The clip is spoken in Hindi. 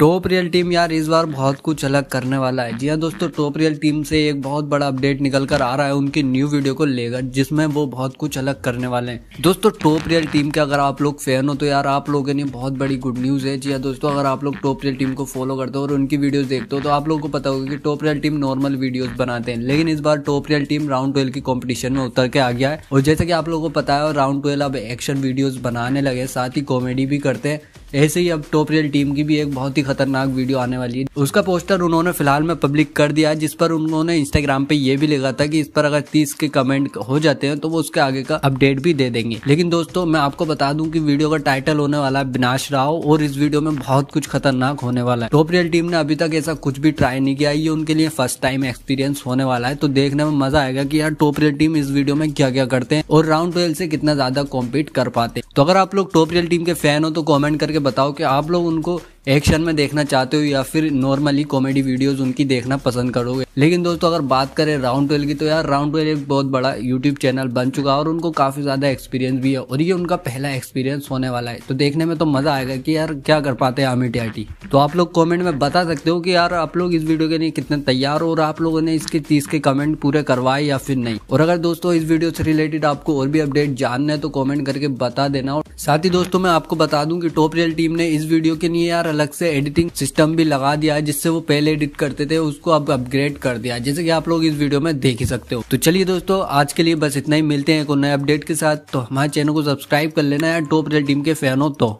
टॉप रियल टीम यार इस बार बहुत कुछ अलग करने वाला है जी हाँ दोस्तों टॉप रियल टीम से एक बहुत बड़ा अपडेट निकल कर आ रहा है उनकी न्यू वीडियो को लेकर जिसमें वो बहुत कुछ अलग करने वाले हैं दोस्तों टॉप रियल टीम के अगर आप लोग फैन हो तो यार आप लोगों के लिए बहुत बड़ी गुड न्यूज़ है जी हाँ दोस्तों अगर आप लोग टॉप रियल टीम को फॉलो करते हो और उनकी वीडियोज देखते हो तो आप लोग को पता होगा कि top real team normal videos बनाते हैं लेकिन इस बार top real team round twelve की कॉम्पिटिशन में उतर के आ गया है और जैसे कि आप लोगों को पता है राउंड ट्वेल्व अब एक्शन वीडियोज बनाने लगे साथ ही कॉमेडी भी करते हैं ऐसे ही अब टॉप रियल टीम की भी एक बहुत ही खतरनाक वीडियो आने वाली है उसका पोस्टर उन्होंने फिलहाल में पब्लिक कर दिया है जिस पर उन्होंने इंस्टाग्राम पे ये भी लिखा था कि इस पर अगर तीस के कमेंट हो जाते हैं तो वो उसके आगे का अपडेट भी दे देंगे लेकिन दोस्तों मैं आपको बता दूं कि वीडियो का टाइटल होने वाला है विनाश राव और इस वीडियो में बहुत कुछ खतरनाक होने वाला है टॉप रियल टीम ने अभी तक ऐसा कुछ भी ट्राई नहीं किया ये उनके लिए फर्स्ट टाइम एक्सपीरियंस होने वाला है तो देखने में मजा आएगा की यार टॉप रियल टीम इस वीडियो में क्या क्या करते हैं और राउंड ट्वेल्व से कितना ज्यादा कॉम्पीट कर पाते हैं तो अगर आप लोग टॉप रियल टीम के फैन हो तो कॉमेंट करके बताओ कि आप लोग उनको एक्शन में देखना चाहते हो या फिर नॉर्मली कॉमेडी वीडियोस उनकी देखना पसंद करोगे लेकिन दोस्तों अगर बात करें राउंड ट्वेल्व की तो यार राउंड ट्वेल्व एक बहुत बड़ा यूट्यूब चैनल बन चुका है और उनको काफ़ी ज़्यादा एक्सपीरियंस भी है और ये उनका पहला एक्सपीरियंस होने वाला है तो देखने में तो मज़ा आएगा कि यार क्या कर पाते हैं आमिर टियाटी तो आप लोग कॉमेंट में बता सकते हो कि यार आप लोग इस वीडियो के लिए कितने तैयार हो और आप लोगों ने इसके चीज़ के कमेंट पूरे करवाए या फिर नहीं और अगर दोस्तों इस वीडियो से रिलेटेड आपको और भी अपडेट जानना है तो कॉमेंट करके बता देना और साथ ही दोस्तों मैं आपको बता दूं कि टॉप रियल टीम ने इस वीडियो के लिए यार अलग से एडिटिंग सिस्टम भी लगा दिया है जिससे वो पहले एडिट करते थे उसको अब अपग्रेड कर दिया जैसे कि आप लोग इस वीडियो में देख ही सकते हो तो चलिए दोस्तों आज के लिए बस इतना ही मिलते हैं एक नए अपडेट के साथ तो हमारे चैनल को सब्सक्राइब कर लेना है टॉप रेड टीम के फैन हो तो